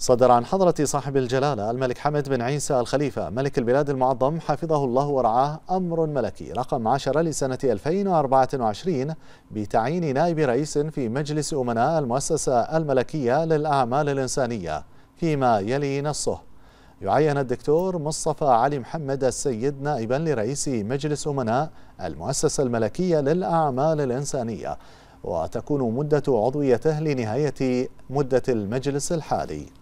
صدر عن حضرة صاحب الجلالة الملك حمد بن عيسى الخليفة ملك البلاد المعظم حفظه الله ورعاه أمر ملكي رقم 10 لسنة 2024 بتعيين نائب رئيس في مجلس أمناء المؤسسة الملكية للأعمال الإنسانية فيما يلي نصه يعين الدكتور مصطفى علي محمد السيد نائبا لرئيس مجلس أمناء المؤسسة الملكية للأعمال الإنسانية وتكون مدة عضويته لنهاية مدة المجلس الحالي